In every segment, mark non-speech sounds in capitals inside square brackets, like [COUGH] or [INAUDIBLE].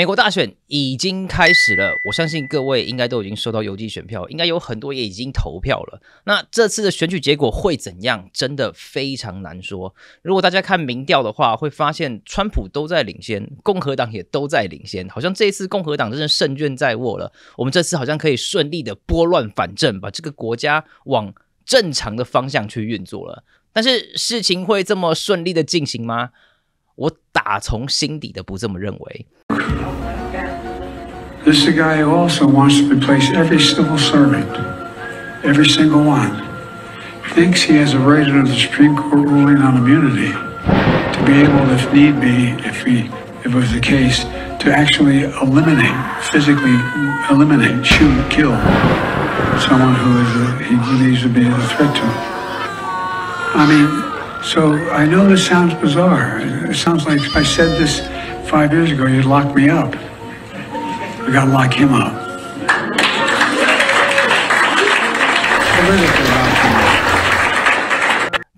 美国大选已经开始了，我相信各位应该都已经收到邮寄选票，应该有很多也已经投票了。那这次的选举结果会怎样？真的非常难说。如果大家看民调的话，会发现川普都在领先，共和党也都在领先，好像这一次共和党真的胜券在握了。我们这次好像可以顺利的拨乱反正，把这个国家往正常的方向去运作了。但是事情会这么顺利的进行吗？我打从心底的不这么认为。This is a guy who also wants to replace every civil servant, every single one. Thinks he has a right under the Supreme Court ruling on immunity to be able, if need be, if he if it was the case, to actually eliminate, physically eliminate, shoot, kill someone who is a, he believes would be a threat to him. I mean, so I know this sounds bizarre. It sounds like if I said this five years ago, you'd lock me up. We gotta lock him up.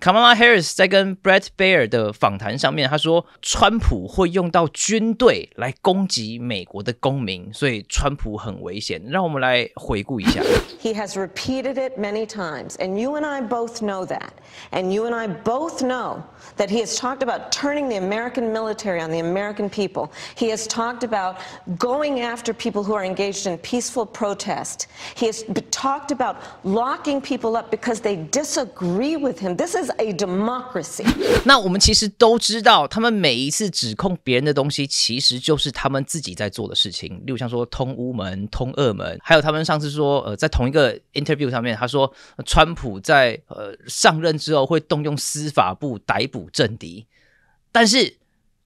卡马拉·哈里斯在跟 Brett Baer 的访谈上面，他说川普会用到军队来攻击美国的公民，所以川普很危险。让我们来回顾一下。He has repeated it many times, and you and I both know that. And you and I both know that he has talked about turning the American military on the American people. He has talked about going after people who are engaged in peaceful protest. He has talked about locking people up because they disagree with him. This is a democracy。那我们其实都知道，他们每一次指控别人的东西，其实就是他们自己在做的事情。例如，像说通乌门、通俄门，还有他们上次说，呃，在同一个 interview 上面，他说川普在呃上任之后会动用司法部逮捕政敌，但是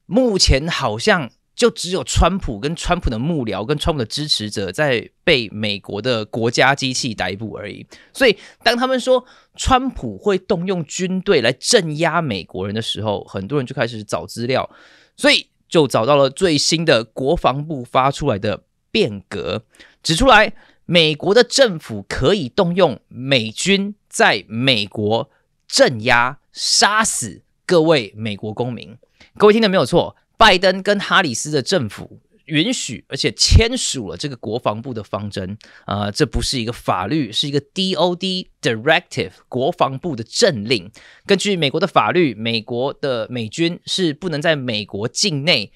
目前好像。就只有川普跟川普的幕僚跟川普的支持者在被美国的国家机器逮捕而已。所以，当他们说川普会动用军队来镇压美国人的时候，很多人就开始找资料，所以就找到了最新的国防部发出来的变革，指出来美国的政府可以动用美军在美国镇压、杀死各位美国公民。各位听的没有错。拜登跟哈里斯的政府允许，而且签署了这个国防部的方针啊，这不是一个法律，是一个 DOD Directive，国防部的政令。根据美国的法律，美国的美军是不能在美国境内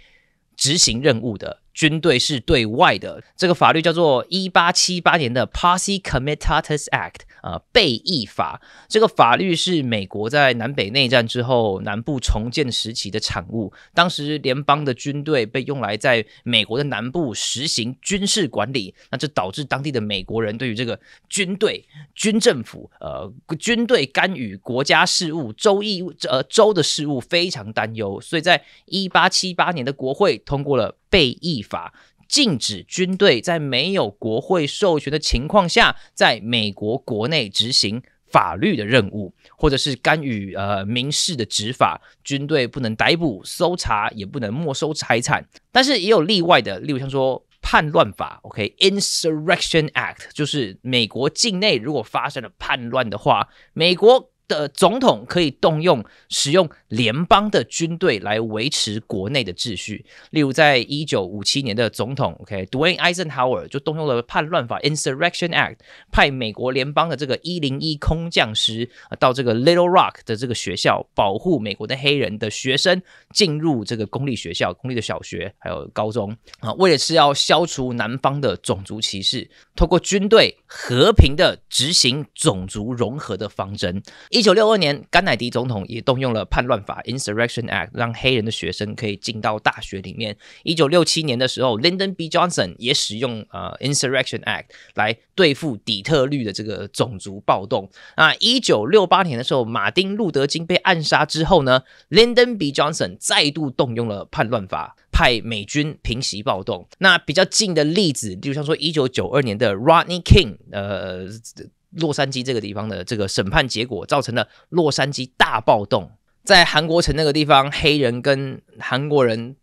执行任务的。军队是对外的，这个法律叫做一八七八年的《p o s i Committatus Act》啊，备役法。这个法律是美国在南北内战之后南部重建时期的产物。当时联邦的军队被用来在美国的南部实行军事管理，那这导致当地的美国人对于这个军队、军政府、呃军队干预国家事务、州务呃州的事务非常担忧，所以在一八七八年的国会通过了。被役法禁止，军队在没有国会授权的情况下，在美国国内执行法律的任务，或者是干预呃民事的执法，军队不能逮捕、搜查，也不能没收财产。但是也有例外的，例如像说叛乱法，OK，Insurrection Act，就是美国境内如果发生了叛乱的话，美国。的总统可以动用使用联邦的军队来维持国内的秩序，例如在一九五七年的总统 o k d w a g h t Eisenhower 就动用了叛乱法 （Insurrection Act），派美国联邦的这个一零一空降师到这个 Little Rock 的这个学校，保护美国的黑人的学生进入这个公立学校、公立的小学还有高中啊，为的是要消除南方的种族歧视，通过军队和平的执行种族融合的方针。一一九六二年，甘乃迪总统也动用了叛乱法 （Insurrection Act），让黑人的学生可以进到大学里面。一九六七年的时候，Lyndon B. Johnson 也使用呃 Insurrection Act 来对付底特律的这个种族暴动。那一九六八年的时候，马丁路德金被暗杀之后呢，Lyndon B. Johnson 再度动用了叛乱法，派美军平息暴动。那比较近的例子，就如像说一九九二年的 Rodney King，呃。洛杉矶这个地方的这个审判结果，造成了洛杉矶大暴动。在韩国城那个地方，黑人跟韩国人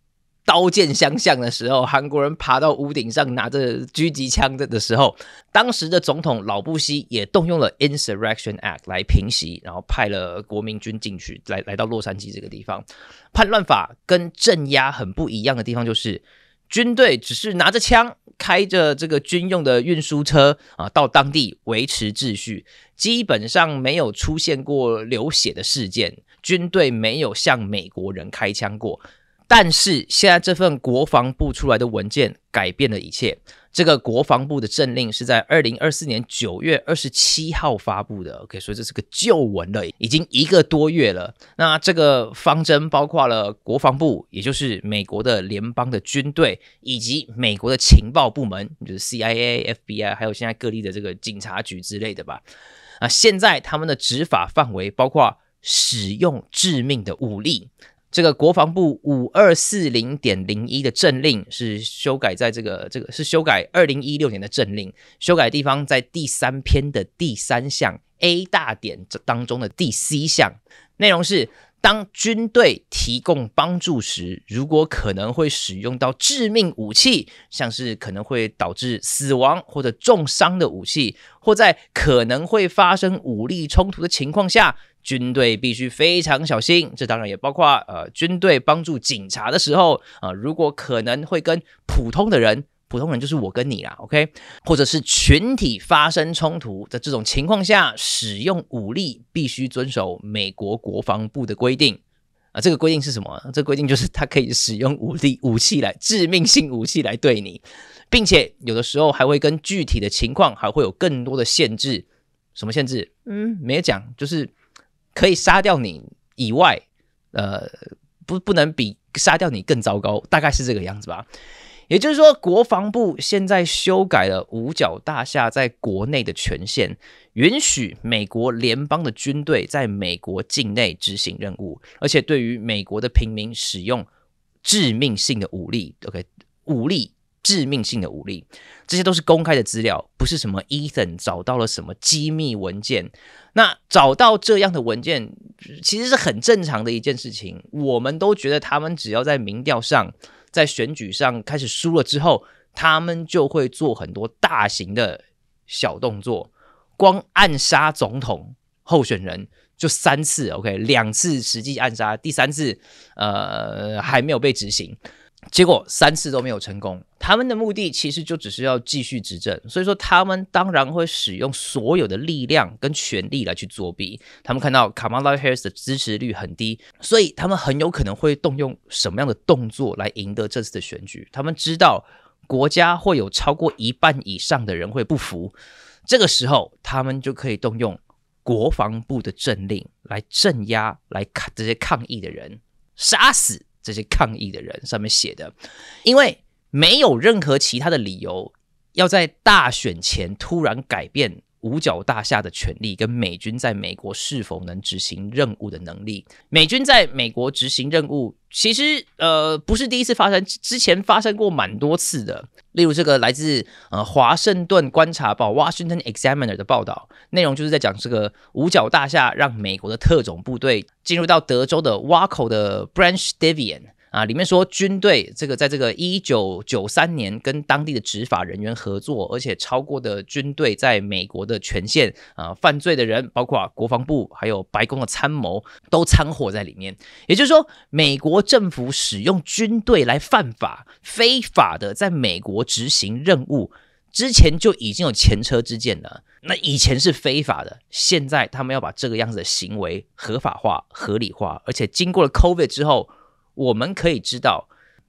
刀剑相向的时候，韩国人爬到屋顶上拿着狙击枪的的时候，当时的总统老布希也动用了 Insurrection Act 来平息，然后派了国民军进去，来来到洛杉矶这个地方。叛乱法跟镇压很不一样的地方就是。军队只是拿着枪，开着这个军用的运输车啊，到当地维持秩序，基本上没有出现过流血的事件，军队没有向美国人开枪过。但是现在这份国防部出来的文件改变了一切。这个国防部的政令是在二零二四年九月二十七号发布的，可以说这是个旧文了，已经一个多月了。那这个方针包括了国防部，也就是美国的联邦的军队，以及美国的情报部门，就是 CIA、FBI，还有现在各地的这个警察局之类的吧。啊，现在他们的执法范围包括使用致命的武力。这个国防部五二四零点零一的政令是修改，在这个这个是修改二零一六年的政令，修改地方在第三篇的第三项 A 大点当中的第 C 项内容是。当军队提供帮助时，如果可能会使用到致命武器，像是可能会导致死亡或者重伤的武器，或在可能会发生武力冲突的情况下，军队必须非常小心。这当然也包括呃，军队帮助警察的时候，啊，如果可能会跟普通的人。普通人就是我跟你啦，OK，或者是群体发生冲突的这种情况下，使用武力必须遵守美国国防部的规定啊。这个规定是什么？这规定就是他可以使用武力武器来致命性武器来对你，并且有的时候还会跟具体的情况还会有更多的限制。什么限制？嗯，没讲，就是可以杀掉你以外，呃，不，不能比杀掉你更糟糕，大概是这个样子吧。也就是说，国防部现在修改了五角大厦在国内的权限，允许美国联邦的军队在美国境内执行任务，而且对于美国的平民使用致命性的武力。OK，武力致命性的武力，这些都是公开的资料，不是什么 Ethan 找到了什么机密文件。那找到这样的文件，其实是很正常的一件事情。我们都觉得他们只要在民调上。在选举上开始输了之后，他们就会做很多大型的小动作，光暗杀总统候选人就三次，OK，两次实际暗杀，第三次呃还没有被执行。结果三次都没有成功。他们的目的其实就只是要继续执政，所以说他们当然会使用所有的力量跟权力来去作弊。他们看到卡马拉·哈里 s 的支持率很低，所以他们很有可能会动用什么样的动作来赢得这次的选举？他们知道国家会有超过一半以上的人会不服，这个时候他们就可以动用国防部的政令来镇压，来抗这些抗议的人，杀死。这些抗议的人上面写的，因为没有任何其他的理由，要在大选前突然改变。五角大厦的权利跟美军在美国是否能执行任务的能力，美军在美国执行任务其实呃不是第一次发生，之前发生过蛮多次的。例如这个来自呃《华盛顿观察报》（Washington Examiner） 的报道，内容就是在讲这个五角大厦让美国的特种部队进入到德州的挖口的 Branch Davian。啊！里面说军队这个在这个一九九三年跟当地的执法人员合作，而且超过的军队在美国的权限啊，犯罪的人包括国防部还有白宫的参谋都掺和在里面。也就是说，美国政府使用军队来犯法、非法的在美国执行任务之前就已经有前车之鉴了。那以前是非法的，现在他们要把这个样子的行为合法化、合理化，而且经过了 COVID 之后。我们可以知道，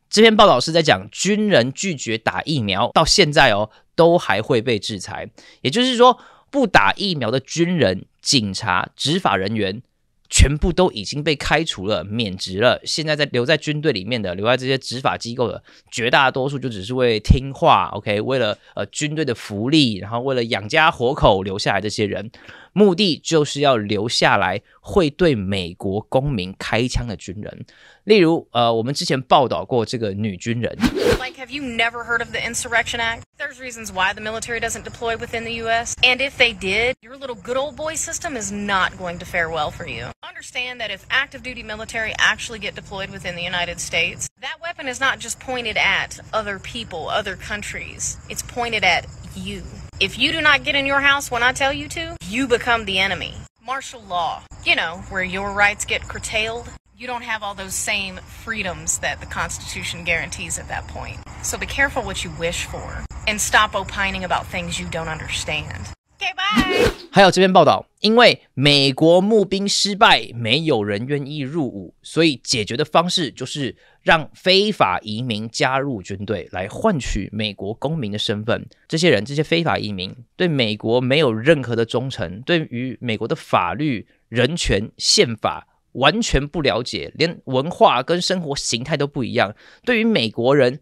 这篇报道是在讲军人拒绝打疫苗，到现在哦，都还会被制裁。也就是说，不打疫苗的军人、警察、执法人员。全部都已经被开除了、免职了。现在在留在军队里面的、留在这些执法机构的绝大多数，就只是为听话。OK，为了呃军队的福利，然后为了养家活口留下来这些人，目的就是要留下来会对美国公民开枪的军人。例如，呃，我们之前报道过这个女军人。Like, have you never heard of the Insurrection Act? There's reasons why the military doesn't deploy within the U.S., and if they did, your little good old boy system is not going to fare well for you. Understand that if active duty military actually get deployed within the United States, that weapon is not just pointed at other people, other countries, it's pointed at you. If you do not get in your house when I tell you to, you become the enemy. Martial law, you know, where your rights get curtailed, you don't have all those same freedoms that the Constitution guarantees at that point. So be careful what you wish for and stop opining about things you don't understand. o k a bye. 还有这篇报道，因为美国募兵失败，没有人愿意入伍，所以解决的方式就是让非法移民加入军队，来换取美国公民的身份。这些人，这些非法移民，对美国没有任何的忠诚，对于美国的法律、人权、宪法完全不了解，连文化跟生活形态都不一样。对于美国人，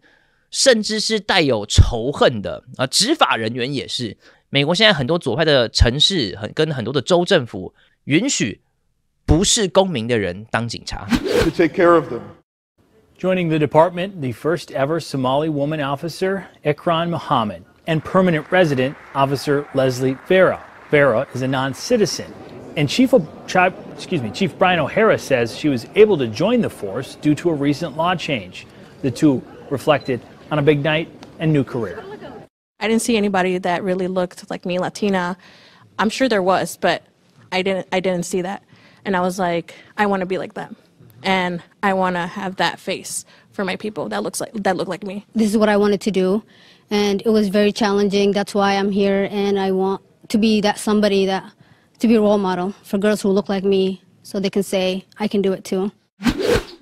甚至是带有仇恨的啊，执法人员也是。美国现在很多左派的城市，很跟很多的州政府允许不是公民的人当警察。To take them. of care Joining the department, the first ever Somali woman officer, Ekron Mohammed, and permanent resident officer Leslie Vera. Vera is a non-citizen. And Chief, excuse me, Chief Brian O'Hara says she was able to join the force due to a recent law change. The two reflected on a big night and new career. I didn't see anybody that really looked like me, Latina. I'm sure there was, but I didn't. I didn't see that, and I was like, I want to be like them, and I want to have that face for my people that looks like that look like me. This is what I wanted to do, and it was very challenging. That's why I'm here, and I want to be that somebody that to be role model for girls who look like me so they can say i can do it too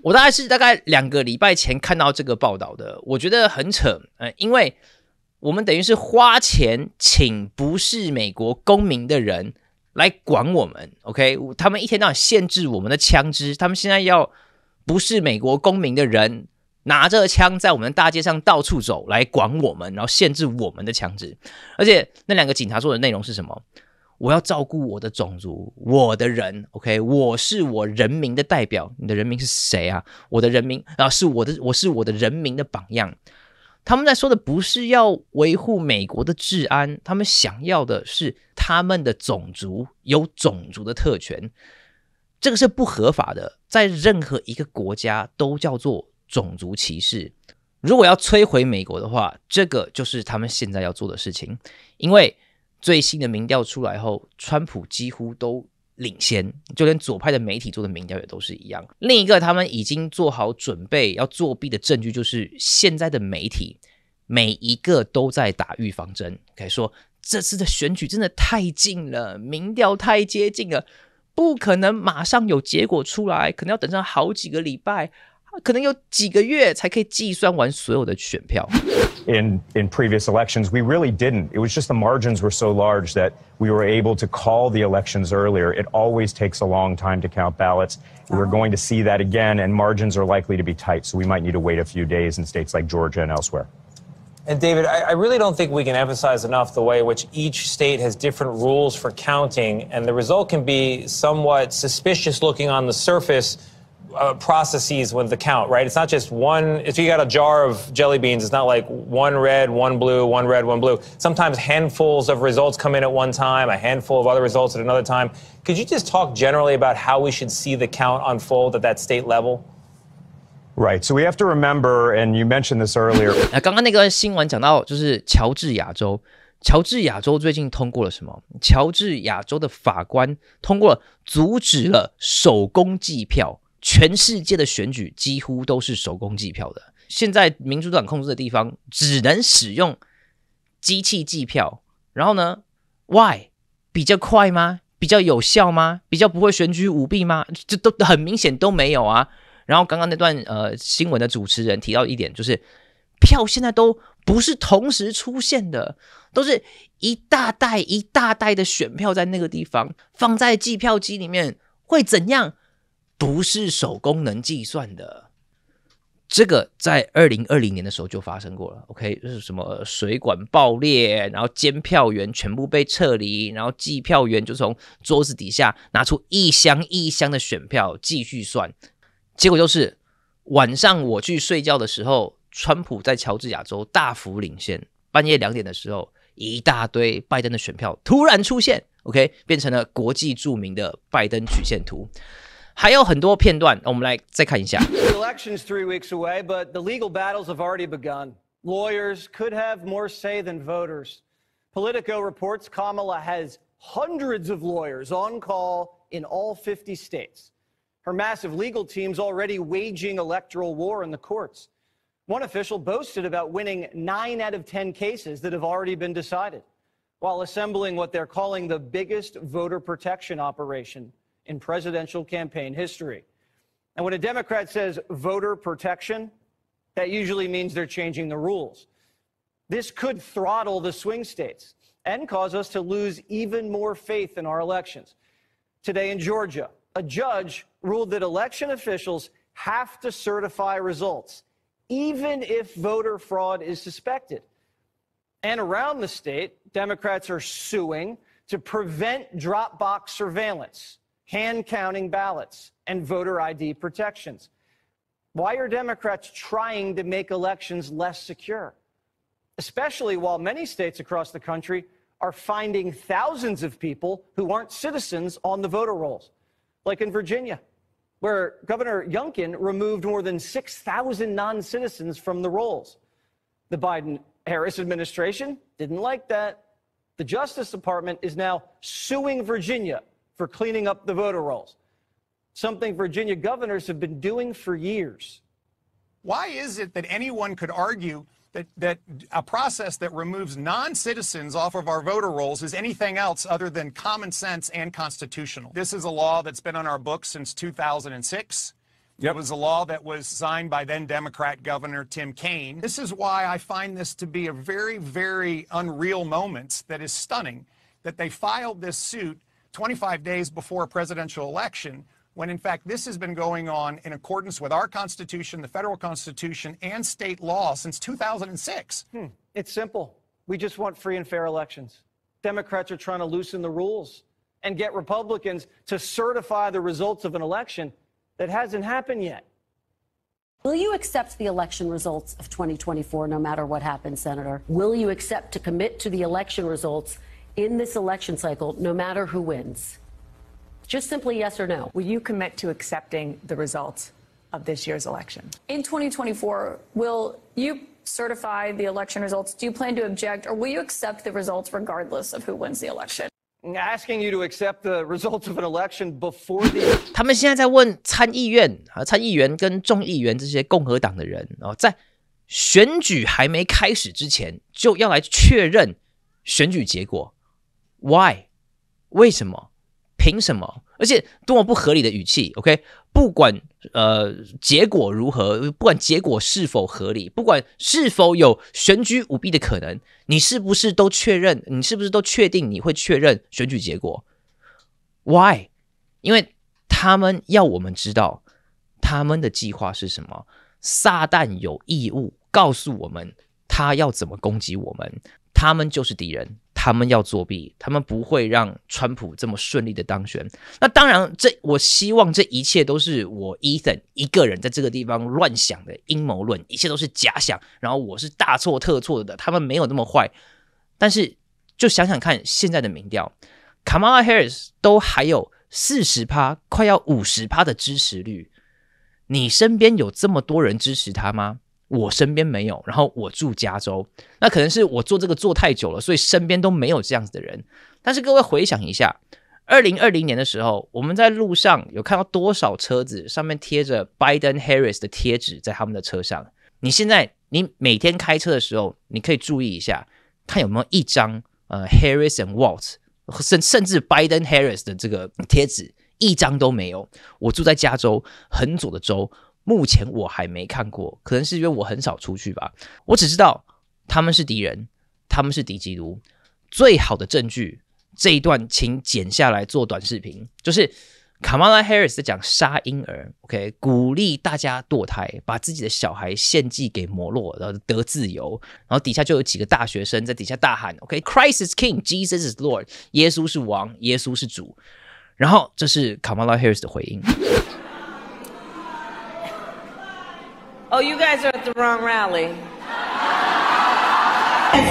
我大概是大概两个礼拜前看到这个报道的我觉得很扯呃因为我们等于是花钱请不是美国公民的人来管我们 ok 他们一天到晚限制我们的枪支他们现在要不是美国公民的人拿着枪在我们大街上到处走来管我们然后限制我们的枪支而且那两个警察做的内容是什么我要照顾我的种族，我的人，OK，我是我人民的代表。你的人民是谁啊？我的人民啊，是我的，我是我的人民的榜样。他们在说的不是要维护美国的治安，他们想要的是他们的种族有种族的特权。这个是不合法的，在任何一个国家都叫做种族歧视。如果要摧毁美国的话，这个就是他们现在要做的事情，因为。最新的民调出来后，川普几乎都领先，就连左派的媒体做的民调也都是一样。另一个他们已经做好准备要作弊的证据，就是现在的媒体每一个都在打预防针，说这次的选举真的太近了，民调太接近了，不可能马上有结果出来，可能要等上好几个礼拜。可能有几个月才可以计算完所有的选票。In in previous elections, we really didn't. It was just the margins were so large that we were able to call the elections earlier. It always takes a long time to count ballots. We're oh. going to see that again, and margins are likely to be tight, so we might need to wait a few days in states like Georgia and elsewhere. And David, I, I, really don't think we can emphasize enough the way in which each state has different rules for counting, and the result can be somewhat suspicious looking on the surface uh, processes with the count, right? It's not just one. If you got a jar of jelly beans, it's not like one red, one blue, one red, one blue. Sometimes handfuls of results come in at one time, a handful of other results at another time. Could you just talk generally about how we should see the count unfold at that state level? Right. So we have to remember, and you mentioned this earlier. [COUGHS] 那刚刚那个新闻讲到，就是乔治亚州，乔治亚州最近通过了什么？乔治亚州的法官通过了阻止了手工计票。全世界的选举几乎都是手工计票的。现在民主党控制的地方只能使用机器计票，然后呢？Why？比较快吗？比较有效吗？比较不会选举舞弊吗？这都很明显都没有啊。然后刚刚那段呃新闻的主持人提到一点，就是票现在都不是同时出现的，都是一大袋一大袋的选票在那个地方放在计票机里面，会怎样？不是手工能计算的，这个在二零二零年的时候就发生过了。OK，是什么？水管爆裂，然后监票员全部被撤离，然后计票员就从桌子底下拿出一箱一箱的选票继续算。结果就是晚上我去睡觉的时候，川普在乔治亚州大幅领先。半夜两点的时候，一大堆拜登的选票突然出现，OK，变成了国际著名的拜登曲线图。还有很多片段，我们来再看一下。Elections three weeks away, but the legal battles have already begun. Lawyers could have more say than voters. Politico reports Kamala has hundreds of lawyers on call in all 50 states. Her massive legal team's already waging electoral war in the courts. One official boasted about winning nine out of 10 cases that have already been decided, while assembling what they're calling the biggest voter protection operation in presidential campaign history. And when a Democrat says voter protection, that usually means they're changing the rules. This could throttle the swing states and cause us to lose even more faith in our elections. Today in Georgia, a judge ruled that election officials have to certify results, even if voter fraud is suspected. And around the state, Democrats are suing to prevent Dropbox surveillance hand counting ballots, and voter ID protections. Why are Democrats trying to make elections less secure? Especially while many states across the country are finding thousands of people who aren't citizens on the voter rolls, like in Virginia, where Governor Yunkin removed more than 6,000 non citizens from the rolls. The Biden Harris administration didn't like that. The Justice Department is now suing Virginia for cleaning up the voter rolls, something Virginia governors have been doing for years. Why is it that anyone could argue that, that a process that removes non citizens off of our voter rolls is anything else other than common sense and constitutional? This is a law that's been on our books since 2006. Yep. It was a law that was signed by then Democrat Governor Tim Kaine. This is why I find this to be a very, very unreal moment that is stunning that they filed this suit 25 days before a presidential election, when in fact this has been going on in accordance with our Constitution, the federal Constitution, and state law since 2006. Hmm. It's simple. We just want free and fair elections. Democrats are trying to loosen the rules and get Republicans to certify the results of an election that hasn't happened yet. Will you accept the election results of 2024 no matter what happens, Senator? Will you accept to commit to the election results in this election cycle, no matter who wins? Just simply yes or no. Will you commit to accepting the results of this year's election? In 2024, will you certify the election results? Do you plan to object or will you accept the results regardless of who wins the election? asking you to accept the results of an election before the [LAUGHS] 他们现在在问参议院啊，参议员跟众议员这些共和党的人哦，在选举还没开始之前就要来确认选举结果。Why？为什么？凭什么？而且多么不合理的语气。OK，不管呃结果如何，不管结果是否合理，不管是否有选举舞弊的可能，你是不是都确认？你是不是都确定？你会确认选举结果？Why？因为他们要我们知道他们的计划是什么。撒旦有义务告诉我们他要怎么攻击我们。他们就是敌人。他们要作弊，他们不会让川普这么顺利的当选。那当然，这我希望这一切都是我伊森一个人在这个地方乱想的阴谋论，一切都是假想。然后我是大错特错的，他们没有那么坏。但是就想想看，现在的民调，卡马拉· r i s 都还有四十趴，快要五十趴的支持率。你身边有这么多人支持他吗？我身边没有，然后我住加州，那可能是我做这个做太久了，所以身边都没有这样子的人。但是各位回想一下，二零二零年的时候，我们在路上有看到多少车子上面贴着 Biden Harris 的贴纸在他们的车上？你现在你每天开车的时候，你可以注意一下，看有没有一张呃 Harris and Walt，甚甚至 Biden Harris 的这个贴纸，一张都没有。我住在加州，很左的州。目前我还没看过，可能是因为我很少出去吧。我只知道他们是敌人，他们是敌基督。最好的证据这一段，请剪下来做短视频。就是卡马拉·哈里斯讲杀婴儿，OK，鼓励大家堕胎，把自己的小孩献祭给摩洛，然后得自由。然后底下就有几个大学生在底下大喊：“OK，Christ is King，Jesus is Lord，耶稣是王，耶稣是主。”然后这是卡马拉·哈里斯的回应。Oh, you guys are at the wrong rally. [LAUGHS] we are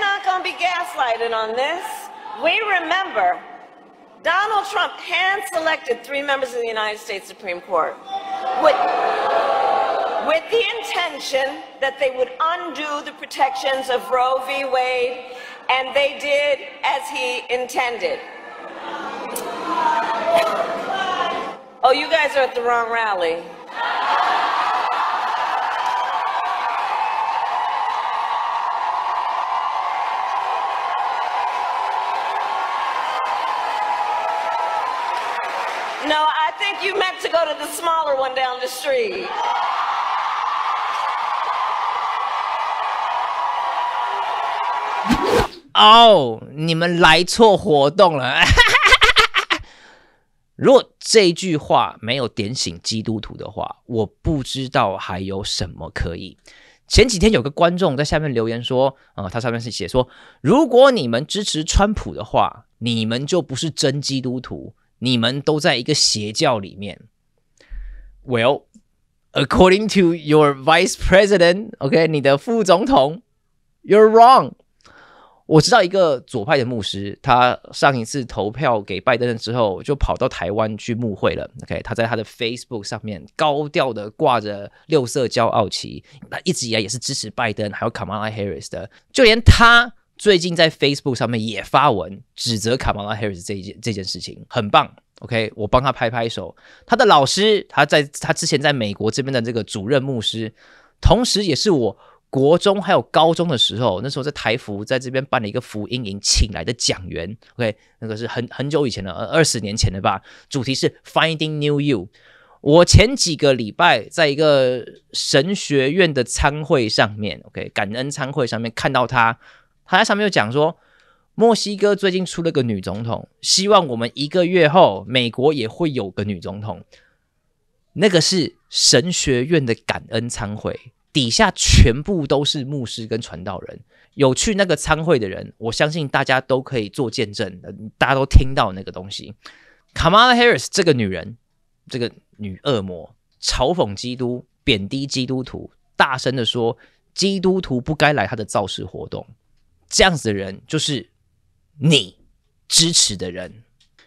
not gonna be gaslighted on this. We remember Donald Trump hand selected three members of the United States Supreme Court. What? with the intention that they would undo the protections of Roe v. Wade, and they did as he intended. Oh, you guys are at the wrong rally. No, I think you meant to go to the smaller one down the street. 哦，你们来错活动了。[LAUGHS] 如果这句话没有点醒基督徒的话，我不知道还有什么可以。前几天有个观众在下面留言说：“啊，他上面是写说，如果你们支持川普的话，你们就不是真基督徒，你们都在一个邪教里面。” Well, according to your vice president, OK, 你的副总统，you're wrong. 我知道一个左派的牧师，他上一次投票给拜登了之后，就跑到台湾去募会了。OK，他在他的 Facebook 上面高调的挂着六色骄傲旗，那一直以来也是支持拜登还有卡马拉· r i 斯的。就连他最近在 Facebook 上面也发文指责卡马拉· r i 斯这一件这件事情，很棒。OK，我帮他拍拍手。他的老师，他在他之前在美国这边的这个主任牧师，同时也是我。国中还有高中的时候，那时候在台服在这边办了一个福音营，请来的讲员，OK，那个是很很久以前的，二十年前的吧。主题是 Finding New You。我前几个礼拜在一个神学院的餐会上面，OK，感恩餐会上面看到他，他在上面就讲说，墨西哥最近出了个女总统，希望我们一个月后美国也会有个女总统。那个是神学院的感恩餐会。底下全部都是牧师跟传道人，有去那个参会的人，我相信大家都可以做见证，大家都听到那个东西。卡 a 拉· r i s 这个女人，这个女恶魔，嘲讽基督，贬低基督徒，大声的说基督徒不该来他的造势活动。这样子的人就是你支持的人。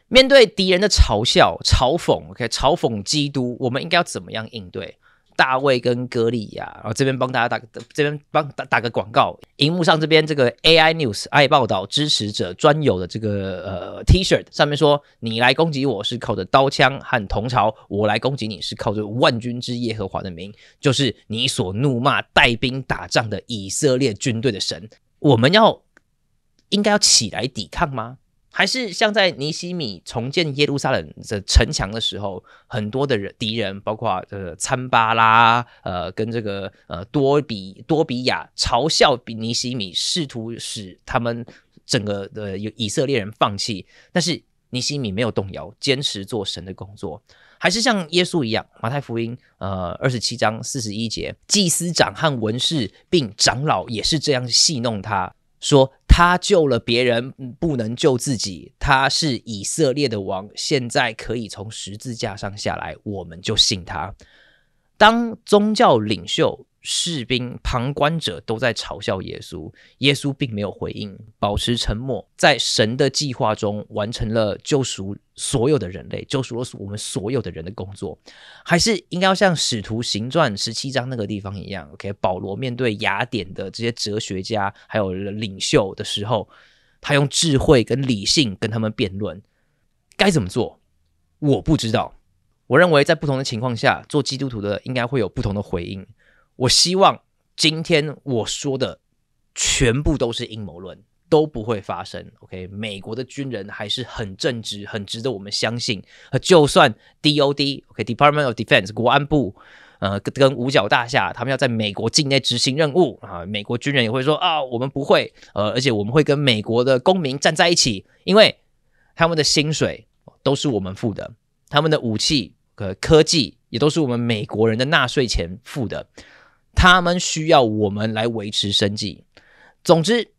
面对敌人的嘲笑、嘲讽，OK，嘲讽基督，我们应该要怎么样应对？大卫跟格里亚，然后这边帮大家打，个这边帮打打个广告。荧幕上这边这个 AI News 爱报道支持者专有的这个呃 T 恤，上面说：“你来攻击我是靠着刀枪和铜朝，我来攻击你是靠着万军之耶和华的名，就是你所怒骂带兵打仗的以色列军队的神。”我们要应该要起来抵抗吗？还是像在尼西米重建耶路撒冷的城墙的时候，很多的人敌人，包括呃参巴拉，呃跟这个呃多比多比亚嘲笑比尼西米，试图使他们整个的以色列人放弃。但是尼西米没有动摇，坚持做神的工作。还是像耶稣一样，马太福音呃二十七章四十一节，祭司长和文士并长老也是这样戏弄他说。他救了别人，不能救自己。他是以色列的王，现在可以从十字架上下来，我们就信他。当宗教领袖、士兵、旁观者都在嘲笑耶稣，耶稣并没有回应，保持沉默，在神的计划中完成了救赎所有的人类，救赎了我们所有的人的工作，还是应该要像《使徒行传》十七章那个地方一样，OK？保罗面对雅典的这些哲学家还有领袖的时候，他用智慧跟理性跟他们辩论，该怎么做？我不知道。我认为，在不同的情况下，做基督徒的应该会有不同的回应。我希望今天我说的全部都是阴谋论，都不会发生。OK，美国的军人还是很正直，很值得我们相信。就算 DOD，OK，Department of Defense（ 国安部）呃，跟五角大厦他们要在美国境内执行任务啊，美国军人也会说啊，我们不会，呃，而且我们会跟美国的公民站在一起，因为他们的薪水都是我们付的，他们的武器。呃，科技也都是我们美国人的纳税钱付的，他们需要我们来维持生计。总之，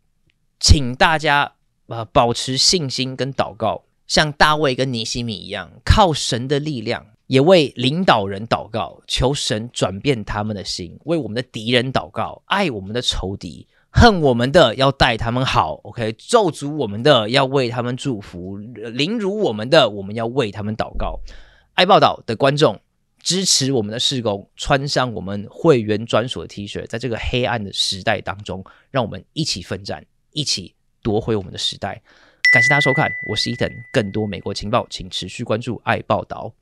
请大家呃保持信心跟祷告，像大卫跟尼西米一样，靠神的力量，也为领导人祷告，求神转变他们的心。为我们的敌人祷告，爱我们的仇敌，恨我们的要待他们好。OK，咒诅我们的要为他们祝福，凌辱我们的我们要为他们祷告。爱报道的观众支持我们的施工，穿上我们会员专属的 T 恤，在这个黑暗的时代当中，让我们一起奋战，一起夺回我们的时代。感谢大家收看，我是伊藤，更多美国情报，请持续关注爱报道。